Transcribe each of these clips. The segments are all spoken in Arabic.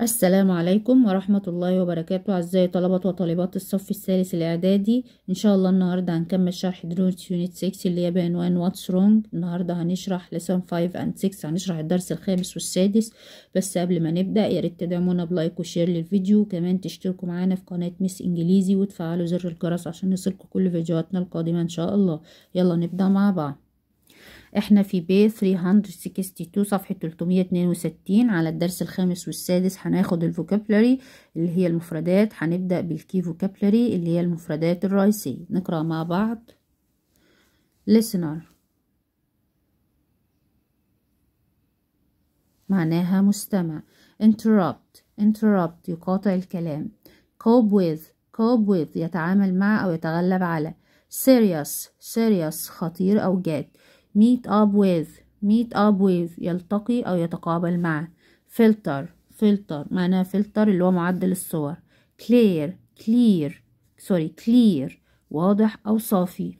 السلام عليكم ورحمة الله وبركاته أعزائي طلبة وطالبات الصف الثالث الإعدادي إن شاء الله النهاردة هنكمل شرح دروس يونت 6 اللي هي بعنوان واتس رونج النهاردة هنشرح لسان 5 أند 6 هنشرح الدرس الخامس والسادس بس قبل ما نبدأ يا ريت تدعمونا بلايك وشير للفيديو وكمان تشتركوا معانا في قناة ميس إنجليزي وتفعلوا زر الجرس عشان يصلكوا كل فيديوهاتنا القادمة إن شاء الله يلا نبدأ مع بعض احنا في بي 362 صفحة 362 على الدرس الخامس والسادس هناخد الفوكابلري اللي هي المفردات هنبدأ بالكي فوكابلري اللي هي المفردات الرئيسية نقرأ مع بعض listener معناها مستمع interrupt interrupt يقاطع الكلام cope with cope with يتعامل مع أو يتغلب على serious serious خطير أو جاد meet up with meet up with يلتقي أو يتقابل مع filter filter معناه filter اللي هو معدل الصور clear clear sorry clear واضح أو صافي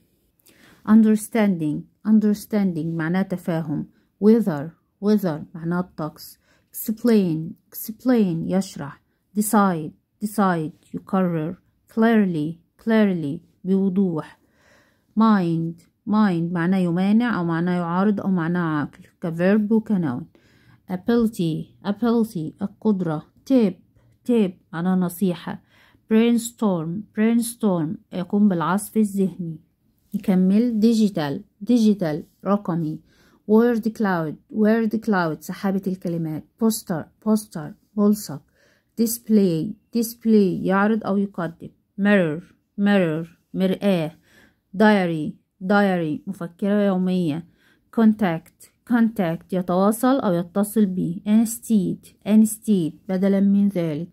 understanding understanding معناه تفاهم weather weather معناه الطقس explain explain يشرح decide decide يقرر clearly clearly بوضوح mind mind معناه يمانع أو معناه يعارض أو معناه عقل كverb وكنون ability ability القدرة tip tip معناه نصيحة brainstorm brainstorm يقوم بالعصف الذهني نكمل digital digital رقمي word cloud word cloud سحابة الكلمات poster poster ملصق display display يعرض أو يقدم mirror mirror مرآة diary diary مفكرة يومية contact contact يتواصل أو يتصل بي instead instead بدلا من ذلك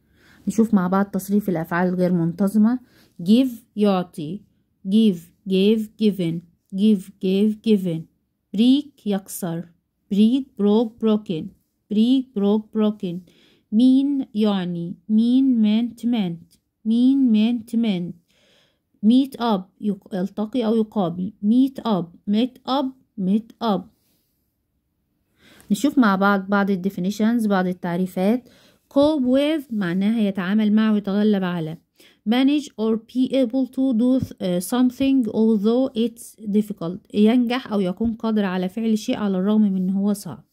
نشوف مع بعض تصريف الأفعال الغير منتظمة give يعطي give gave given give gave given break يكسر break broke broken break broke broken mean يعني mean meant meant mean meant meant meet up يلتقي أو يقابل meet up meet up meet up نشوف مع بعض بعض الديفينيشنز بعض التعريفات cope with معناها يتعامل مع ويتغلب على manage or be able to do uh, something although it's difficult ينجح أو يكون قادر على فعل شيء على الرغم من هو صعب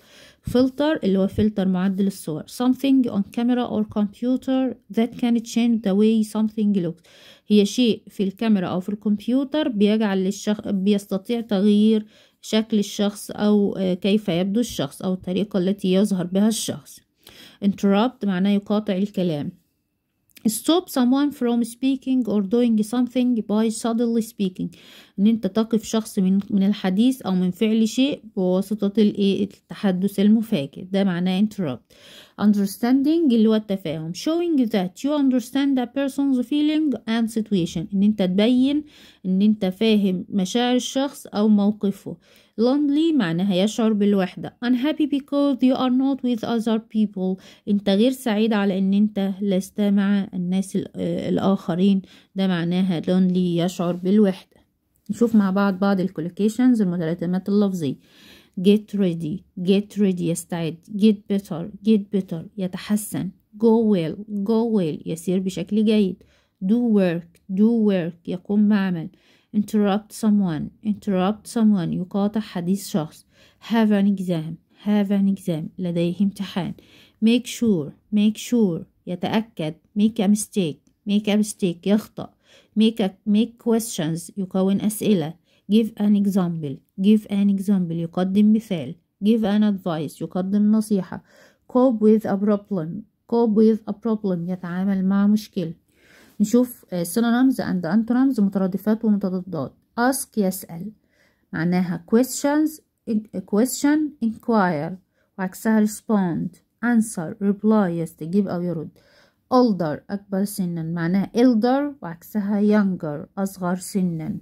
filter اللي هو فلتر معدل الصور something on camera or computer that can change the way something looks هي شيء في الكاميرا أو في الكمبيوتر بيجعل الشخص بيستطيع تغيير شكل الشخص أو آه، كيف يبدو الشخص أو الطريقة التي يظهر بها الشخص interrupt معناه يقاطع الكلام stop someone from speaking or doing something by suddenly speaking ان انت تقف شخص من من الحديث او من فعل شيء بواسطة الايه التحدث المفاجئ ده معناه interrupt understanding اللي هو التفاهم showing that you understand a person's feeling and situation ان انت تبين ان انت فاهم مشاعر الشخص او موقفه lonely معناها يشعر بالوحدة unhappy because you are not with other people انت غير سعيد على ان انت لست مع الناس آه، الاخرين ده معناها lonely يشعر بالوحدة نشوف مع بعض بعض الكولوكيشنز المتلاتمات اللفظية get ready get ready يستعد get better get better يتحسن go well go well يسير بشكل جيد do work do work يقوم بعمل interrupt someone interrupt someone يقاطع حديث شخص have an exam have an exam لديه امتحان make sure make sure يتأكد make a mistake make a mistake يخطأ make a, make questions يكون أسئلة give an example give an example يقدم مثال give an advice يقدم نصيحة cope with a problem cope with a problem يتعامل مع مشكلة نشوف synonyms and antonyms مترادفات ومتضادات ask يسأل معناها questions question inquire وعكسها respond answer reply يستجيب أو يرد older أكبر سنا معناها elder وعكسها younger أصغر سنا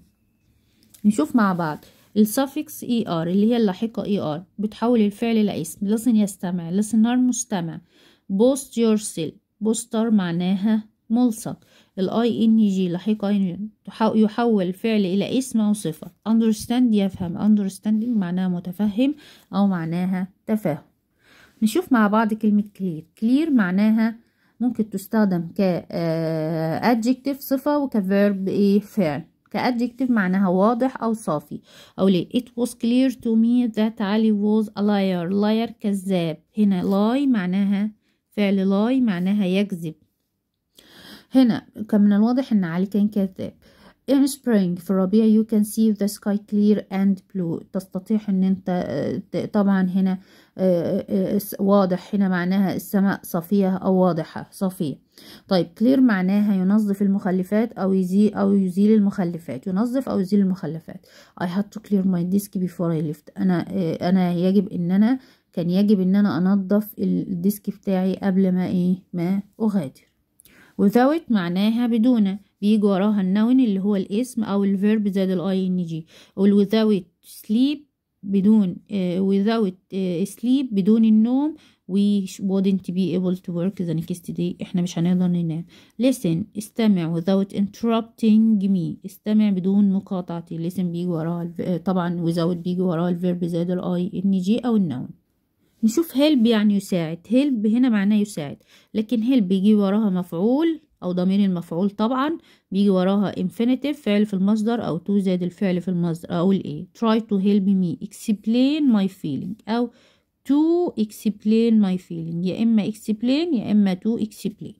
نشوف مع بعض السافكس اي ار اللي هي اللاحقة اي e ار بتحول الفعل لاسم لسن يستمع لسنار مستمع بوست يور سيل بوستر معناها ملصق الاي ان جي لاحقة يحول الفعل الى اسم او صفة اندرستاند يفهم understanding معناها متفهم او معناها تفاهم نشوف مع بعض كلمة كلير كلير معناها ممكن تستخدم ك آه، صفة وكفيرب ايه فعل كأدجكتيف معناها واضح أو صافي أو ليه it was clear to me that علي was a liar liar كذاب هنا lie معناها فعل lie معناها يكذب هنا كان من الواضح ان علي كان كذاب in spring في الربيع you can see the sky clear and blue تستطيع ان انت آه، طبعا هنا آه، آه، واضح هنا معناها السماء صافية او واضحة صافية طيب clear معناها ينظف المخلفات او يزيل او يزيل المخلفات ينظف او يزيل المخلفات I had to clear my desk before I left انا انا يجب ان انا كان يجب ان انا انظف الديسك بتاعي قبل ما ايه ما اغادر without معناها بدونه بيجي وراها النون اللي هو الاسم او الفيرب زائد الاي ان جي والwithout sleep بدون آه، without آه، sleep بدون النوم we wouldn't be able to work the next day احنا مش هنقدر ننام listen استمع without interrupting me استمع بدون مقاطعتي listen بيجي وراها آه، طبعا without بيجي وراها الفيرب زائد الاي ان جي او النون نشوف help يعني يساعد help هنا معناه يساعد لكن help بيجي وراها مفعول أو ضمير المفعول طبعا بيجي وراها infinitive فعل في المصدر أو to زائد الفعل في المصدر أقول إيه try to help me explain my feeling أو to explain my feeling يا إما explain يا إما to explain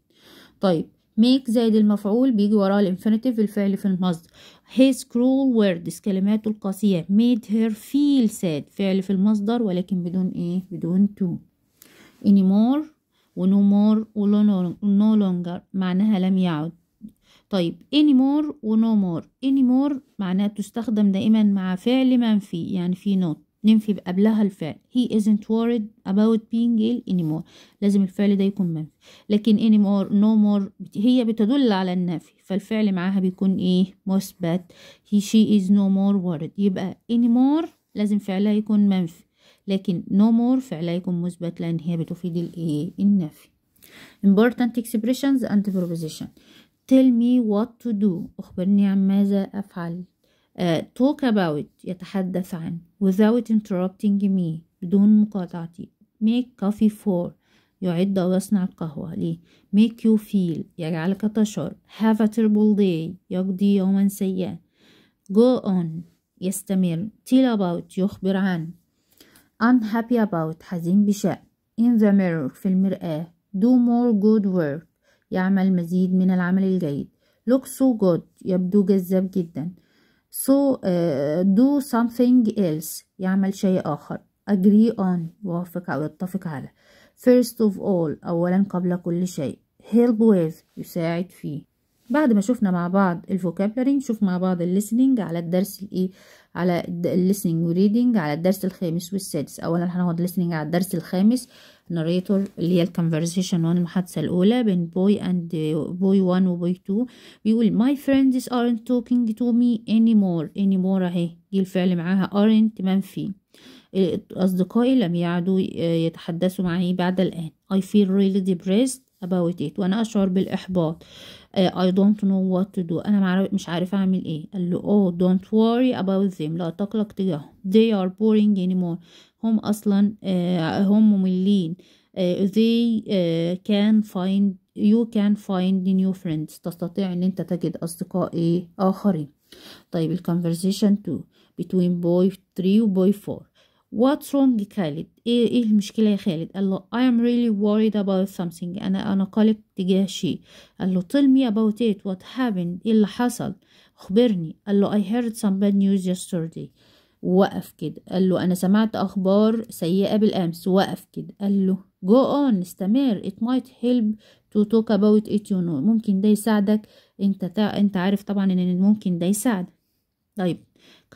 طيب make زائد المفعول بيجي وراه الانفينيتيف الفعل في المصدر his cruel words كلماته القاسية made her feel sad فعل في المصدر ولكن بدون ايه بدون to anymore ونو مور ونو لونجر معناها لم يعد طيب اني مور ونو مور اني مور معناها تستخدم دائما مع فعل منفي يعني في نوت ننفي قبلها الفعل he isn't worried about being ill anymore لازم الفعل ده يكون منفي لكن any more no more هي بتدل على النفي فالفعل معاها بيكون ايه مثبت he she is no more worried يبقى any more لازم فعلها يكون منفي لكن no more فعليكم يكون مثبت لأن هي بتفيد الإيه النفي important expressions and proposition tell me what to do أخبرني عن ماذا أفعل uh, talk about يتحدث عن without interrupting me بدون مقاطعتي make coffee for يعد أو يصنع القهوة لي make you feel يجعلك تشعر have a terrible day يقضي يوما سيئا go on يستمر tell about يخبر عن unhappy about حزين بشأن in the mirror في المرآة do more good work يعمل مزيد من العمل الجيد look so good يبدو جذاب جدا so uh, do something else يعمل شيء آخر agree on يوافق أو يتفق على first of all أولا قبل كل شيء help with يساعد فيه بعد ما شفنا مع بعض الفوكابلري نشوف مع بعض الليسننج على الدرس الايه على الليسننج وريدنج على الدرس الخامس والسادس اولا هناخد ليسننج على الدرس الخامس ناريتور اللي هي الكونفرسيشن 1 المحادثه الاولى بين بوي اند بوي 1 وبوي 2 بيقول ماي فريندز ارنت توكينج تو مي اني مور اني مور اهي دي الفعل معاها ارنت منفي اصدقائي لم يعدوا يتحدثوا معي بعد الان اي فيل ريلي ديبريست about it وانا اشعر بالاحباط I don't know what to do أنا مش عارفة أعمل إيه قال له oh don't worry about them لا تقلق تجاههم they are boring anymore هم أصلا هم مملين they can find you can find new friends تستطيع ان انت تجد اصدقاء ايه اخرين طيب الconversation 2 between boy 3 و boy 4 What's wrong خالد ايه ايه المشكلة يا خالد قال له I am really worried about something انا انا قلق تجاه شيء قال له tell me about it what happened ايه اللي حصل اخبرني قال له I heard some bad news yesterday وقف كده قال له انا سمعت اخبار سيئة بالامس وقف كده قال له go on استمر it might help to talk about it you know ممكن ده يساعدك انت تع... انت عارف طبعا ان ممكن ده يساعدك طيب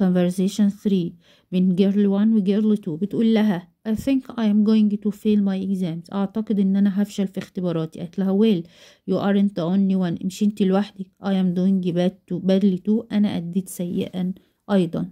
conversation 3 من جيرل 1 وجيرل 2 بتقول لها I think I am going to fail my exams أعتقد إن أنا هفشل في اختباراتي قالت لها well you aren't the only one مش أنت لوحدك I am doing bad too badly too أنا أديت سيئا أيضا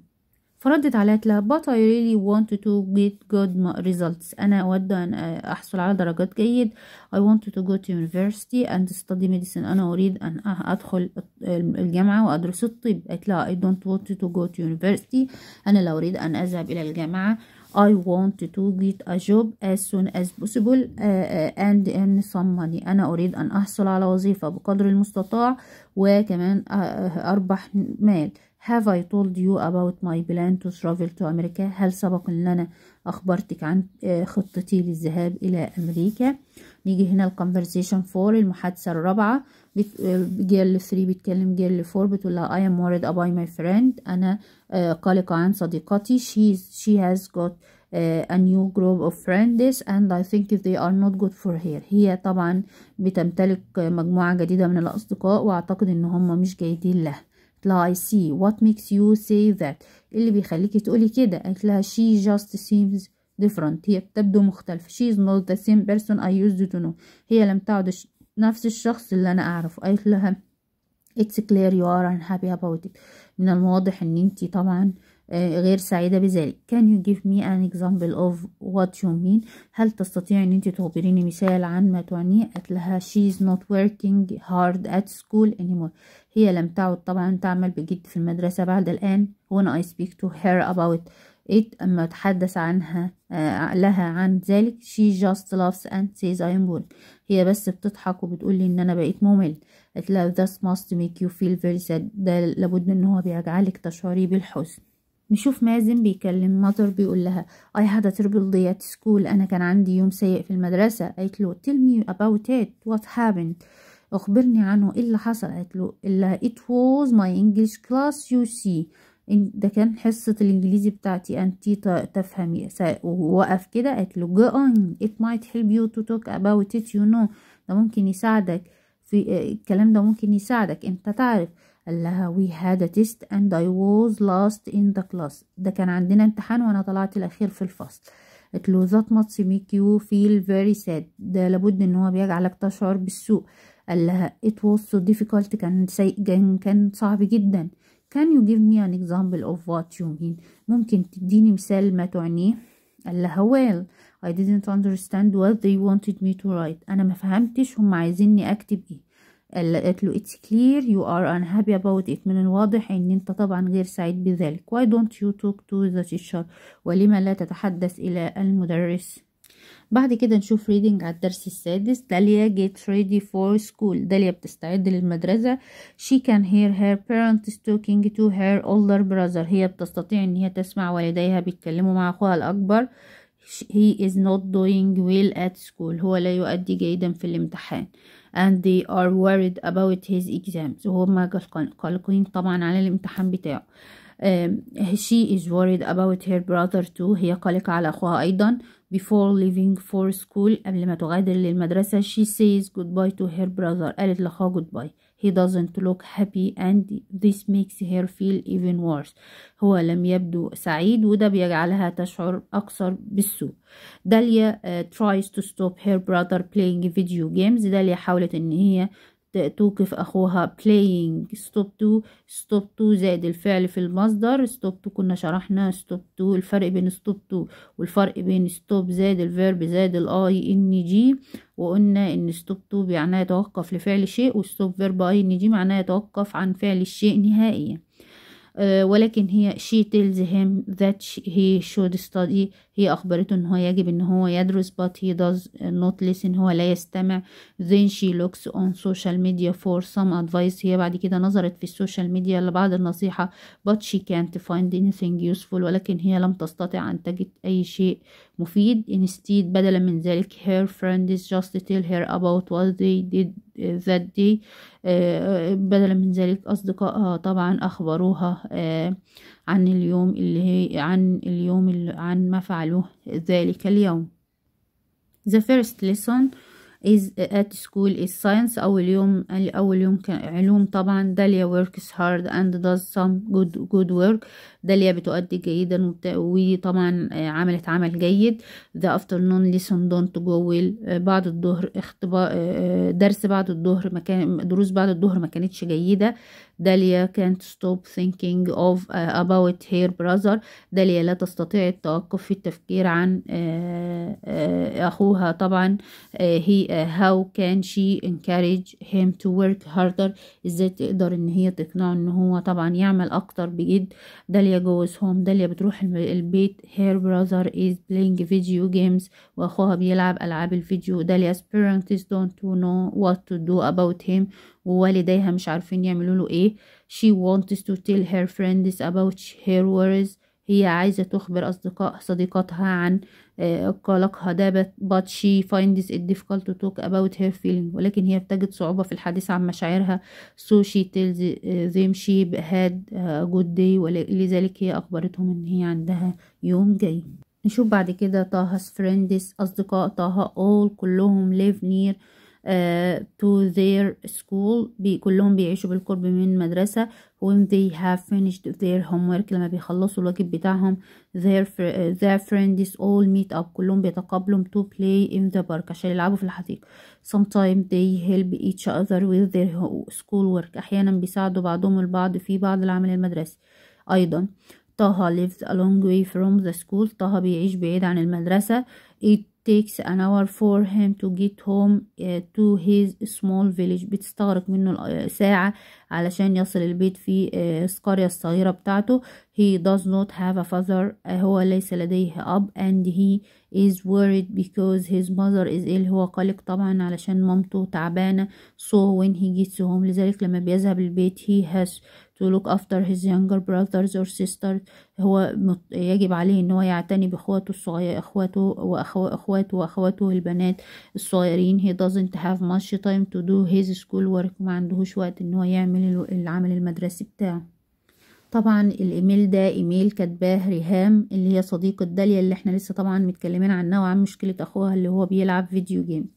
فردت عليها قالت لها but I really want to get good results أنا أود أن أحصل على درجات جيد I want to go to university and study medicine أنا أريد أن أدخل الجامعة وأدرس الطب قالت لها I don't want to go to university أنا لا أريد أن أذهب إلى الجامعة I want to get a job as soon as possible uh, and earn some money أنا أريد أن أحصل على وظيفة بقدر المستطاع وكمان uh, أربح مال Have I told you about my plan to travel to America هل سبق ان انا اخبرتك عن آه، خطتي للذهاب الى امريكا نيجي هنا conversation 4 المحادثه الرابعه جيرل 3 بتكلم جيرل 4 بتقول لها I am worried about my friend انا آه، قلقه عن صديقتي she she has got آه، a new group of friends and I think they are not good for her هي طبعا بتمتلك مجموعه جديده من الاصدقاء واعتقد ان هم مش جيدين لها لا I see what makes you say that اللي بيخليك تقولي كده قالت لها she just seems different هي بتبدو مختلفة she is not the same person I used to know هي لم تعد نفس الشخص اللي أنا أعرفه قالت لها it's clear you are unhappy about it من الواضح ان انتي طبعا آه، غير سعيدة بذلك can you give me an example of what you mean هل تستطيع ان انت تخبريني مثال عن ما تعنيه قالت لها she is not working hard at school anymore هي لم تعد طبعا تعمل بجد في المدرسة بعد الآن when I speak to her about it أما أتحدث عنها آه لها عن ذلك she just laughs and says I am bored هي بس بتضحك وبتقول لي إن أنا بقيت ممل قالت لها this must make you feel very sad ده لابد إن هو بيجعلك تشعري بالحزن نشوف مازن بيكلم مطر بيقول لها I had a terrible day at school أنا كان عندي يوم سيء في المدرسة قالت له tell me about it what happened أخبرني عنه إيه اللي حصل قالت له إلا it was my English class you see ده كان حصة الإنجليزي بتاعتي أنتي تفهمي ووقف كده قالت له go on it might help you to talk about it you know ده ممكن يساعدك في الكلام ده ممكن يساعدك أنت تعرف قال لها we had a test and I was last in the class ده كان عندنا امتحان وانا طلعت الاخير في الفصل قالت له that must make you feel very sad ده لابد ان هو بيجعلك تشعر بالسوء قال لها it was so difficult كان سيء كان, كان صعب جدا can you give me an example of what you mean ممكن تديني مثال ما تعنيه قال لها well I didn't understand what they wanted me to write أنا ما فهمتش هم عايزيني أكتب إيه قالت له it's clear you are unhappy about it من الواضح ان انت طبعا غير سعيد بذلك why don't you talk to the teacher ولما لا تتحدث الى المدرس بعد كده نشوف reading على الدرس السادس داليا get ready for school داليا بتستعد للمدرسة she can hear her parents talking to her older brother هي بتستطيع ان هي تسمع والديها بيتكلموا مع اخوها الاكبر he is not doing well at school هو لا يؤدي جيدا في الامتحان and they are worried about his exams وهما قلقين طبعا على الامتحان بتاعه uh, she is worried about her brother too هي قلقة على أخوها أيضا before leaving for school قبل ما تغادر للمدرسة she says goodbye to her brother قالت لأخوها goodbye He doesn't look happy and this makes her feel even worse هو لم يبدو سعيد وده بيجعلها تشعر أكثر بالسوء داليا uh, tries to stop her brother playing video games داليا حاولت إن هي توقف أخوها playing stop to stop to زائد الفعل في المصدر stop to كنا شرحنا stop to الفرق بين stop to والفرق بين stop زائد الفيرب زائد الاي ان جي وقلنا ان stop to معناه يتوقف لفعل شيء وstop verb اي معناه يتوقف عن فعل الشيء نهائيا ولكن هي she tells him that he should study هي أخبرته إن هو يجب إن هو يدرس but he does not listen هو لا يستمع then she looks on social media for some advice هي بعد كده نظرت في السوشيال ميديا لبعض النصيحة but she can't find anything useful ولكن هي لم تستطع أن تجد أي شيء مفيد instead بدلا من ذلك her friends just tell her about what they did that day بدلا من ذلك أصدقائها طبعا أخبروها آه، عن اليوم اللي هي عن اليوم اللي عن ما فعلوه ذلك اليوم the first lesson is at school is science أول يوم أول يوم كان علوم طبعا داليا works hard and does some good good work داليا بتؤدي جيدا وطبعا آه، عملت عمل جيد ذا افترنون ليسون دونت جويل بعد الظهر اختبار آه، آه، درس بعد الظهر ما كان دروس بعد الظهر ما كانتش جيده داليا كانت ستوب ثينكينج اوف اباوت هير براذر داليا لا تستطيع التوقف في التفكير عن اخوها طبعا هي هاو كان شي انكارج هيم تو ورك هاردر ازاي تقدر ان هي تقنعه ان هو طبعا يعمل اكتر بجد داليا داليا goes home داليا بتروح البيت her brother is playing video games واخوها بيلعب العاب الفيديو داليا's parents don't know what to do about him ووالديها مش عارفين يعملوا له ايه she wants to tell her friends about her worries هي عايزة تخبر أصدقاء صديقاتها عن آه، قلقها ده but she finds it difficult to talk about her feeling ولكن هي بتجد صعوبة في الحديث عن مشاعرها so she tells آه، them she had a good day ولذلك هي أخبرتهم إن هي عندها يوم جاي نشوف بعد كده طه's friends أصدقاء طه all كلهم live near to their school بي كلهم بيعيشوا بالقرب من المدرسة when they have finished their homework لما بيخلصوا الواجب بتاعهم their, their friends all meet up كلهم بيتقابلوا to play in the park عشان يلعبوا في الحديقة sometimes they help each other with their school work أحيانا بيساعدوا بعضهم البعض في بعض العمل المدرسي أيضا طه lives a long way from the school طه بيعيش بعيد عن المدرسة it takes an hour for him to get home eh, to his small village بتستغرق منه آه, ساعة علشان يصل البيت في آه, القرية الصغيرة بتاعته he does not have a father هو ليس لديه أب and he is worried because his mother is ill هو قلق طبعا علشان مامته تعبانة so when he gets home لذلك لما بيذهب البيت he has to look after his younger brothers or sisters هو يجب عليه ان هو يعتني باخواته الصغير اخواته واخو اخواته واخواته البنات الصغيرين he doesn't have much time to do his school work ما عندهوش وقت ان هو يعمل العمل المدرسي بتاعه طبعا الايميل ده ايميل كاتباه ريهام اللي هي صديقة داليا اللي احنا لسه طبعا متكلمين عنها وعن مشكلة اخوها اللي هو بيلعب فيديو جيمز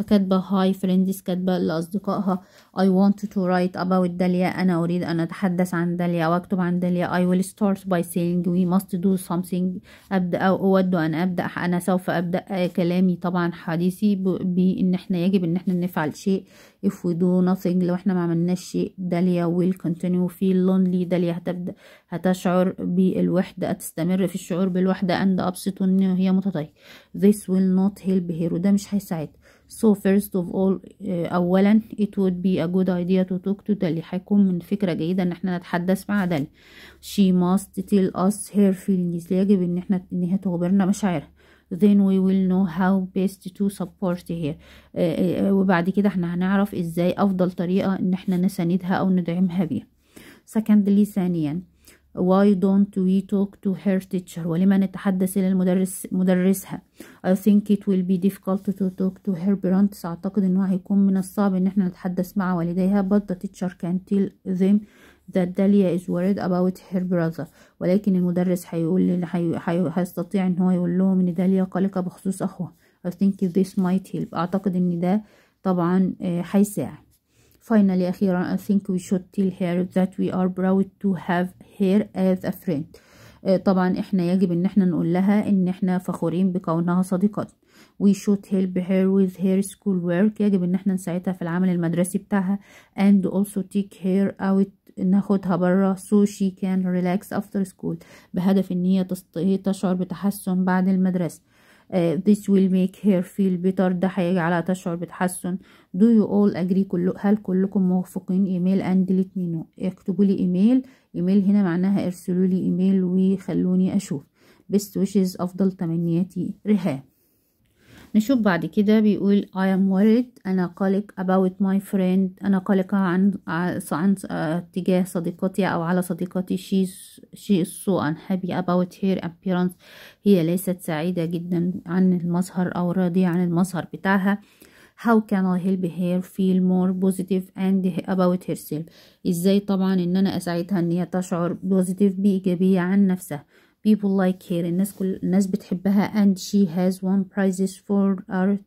فكاتبة هاي فريندز كاتبة لأصدقائها I want to write about داليا أنا أريد أن أتحدث عن داليا وأكتب عن داليا I will start by saying we must do something أبدأ أو أود أن أبدأ أنا سوف أبدأ آه، كلامي طبعا حديثي بإن إحنا يجب إن إحنا نفعل شيء if we do nothing لو إحنا ما عملناش شيء داليا will continue feel lonely داليا هتبدأ هتشعر بالوحدة هتستمر في الشعور بالوحدة and ابسط إن هي متضايقة this will not help her وده مش هيساعدها So first of all آه، أولا it would be a good idea to talk to Dali حيكون من فكرة جيدة إن احنا نتحدث مع Dali She must tell us her feelings يجب إن احنا إن هي تخبرنا مشاعرها then we will know how best to support her آه، آه، وبعد كده احنا هنعرف ازاي افضل طريقة ان احنا نساندها او ندعمها بيها secondly ثانيا why don't we talk to her teacher ولما نتحدث إلى المدرس مدرسها I think it will be difficult to talk to her parents أعتقد أنه هيكون من الصعب أن احنا نتحدث مع والديها but the teacher can tell them that Dahlia is worried about her brother ولكن المدرس هيقول هيستطيع أن هو يقول لهم أن داليا قلقة بخصوص أخوها I think this might help أعتقد أن ده طبعا هيساعد Finally, أخيرا I think we should tell her that we are proud to have her as a friend طبعا احنا يجب ان احنا نقول لها ان احنا فخورين بكونها صديقتنا we should help her with her school work يجب ان احنا نساعدها في العمل المدرسي بتاعها and also take her out ناخدها برا so she can relax after school بهدف ان هي تشعر بتحسن بعد المدرسة Uh, this will make her feel better ده هيجعلها تشعر بتحسن do you all agree كل هل كلكم موافقين ايميل and let me know اكتبوا لي ايميل ايميل هنا معناها ارسلوا لي ايميل وخلوني اشوف best wishes افضل تمنياتي ريهام نشوف بعد كده بيقول I am worried أنا قلق about my friend أنا قلقة عن عن تجاه صديقتي أو على صديقتي she's she is so unhappy about her appearance هي ليست سعيدة جدا عن المظهر أو راضية عن المظهر بتاعها how can I help her feel more positive and about herself ازاي طبعا ان انا اساعدها ان هي تشعر positive بايجابية عن نفسها people like her الناس كل الناس بتحبها and she has won prizes for art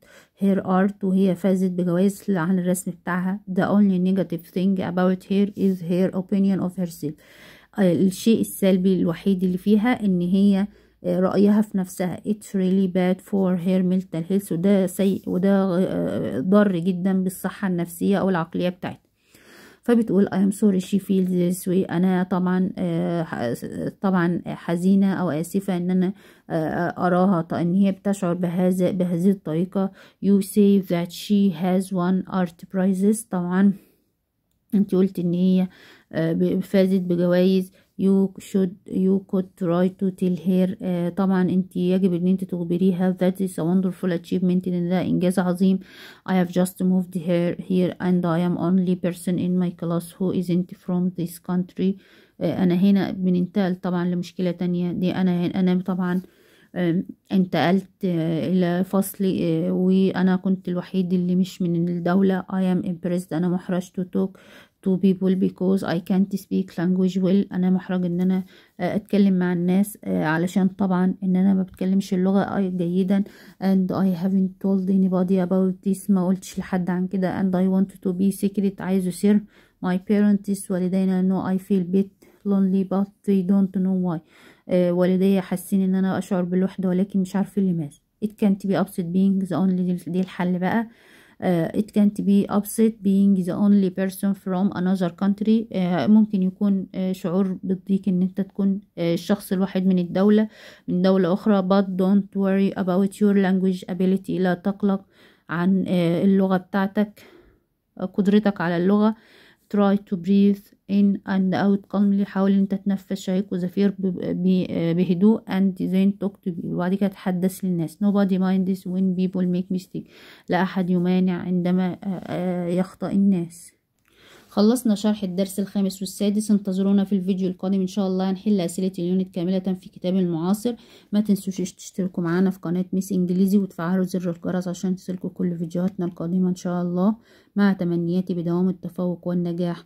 her art وهي فازت بجوائز عن الرسم بتاعها the only negative thing about her is her opinion of herself آه، الشيء السلبي الوحيد اللي فيها ان هي آه، رأيها في نفسها it's really bad for her mental health وده سيء وده آه، ضار جدا بالصحة النفسية او العقلية بتاعتها فبتقول I am sorry she feels this way أنا طبعا آه، طبعا حزينة أو آسفة إن أنا آه، أراها طيب، إن هي بتشعر بهذا بهذه الطريقة you say that she has won art prizes طبعا انت قلت ان هي آه، فازت بجوائز you should you could try to tell her uh, طبعا انت يجب ان انت تخبريها that is a wonderful achievement ان ده انجاز عظيم I have just moved here here and I am only person in my class who isn't from this country uh, انا هنا بننتقل طبعا لمشكلة تانية دي انا انا طبعا انتقلت إلى فصلي وأنا كنت الوحيد اللي مش من الدولة I am impressed أنا محرج to talk to people because I can't speak language well أنا محرج إن أنا أتكلم مع الناس علشان طبعا إن أنا ما بتكلمش اللغة جيدا and I haven't told anybody about this ما قلتش لحد عن كده and I want to be secret عايزه أسر my parents والدينا know I feel bit lonely but they don't know why آه، والدي حاسين ان انا اشعر بالوحده ولكن مش عارفه لماذا it can't be upset being the only دي الحل بقى آه، it can't be upset being the only person from another country آه، ممكن يكون شعور بالضيق ان انت تكون الشخص الواحد من الدولة من دولة اخرى but don't worry about your language ability لا تقلق عن اللغة بتاعتك قدرتك على اللغة try to breathe ان اند اوت calmly حاول انت تنفس شهيق وزفير آه، بهدوء اند زين توك تو بي وبعد كده تحدث للناس نو بادي minds وين بيبول ميك ميستيك لا احد يمانع عندما آه، آه، يخطأ الناس خلصنا شرح الدرس الخامس والسادس انتظرونا في الفيديو القادم ان شاء الله هنحل اسئله اليونت كامله في كتاب المعاصر ما تنسوش تشتركوا معانا في قناه ميس انجليزي وتفعلوا زر الجرس عشان تصلكوا كل فيديوهاتنا القادمه ان شاء الله مع تمنياتي بدوام التفوق والنجاح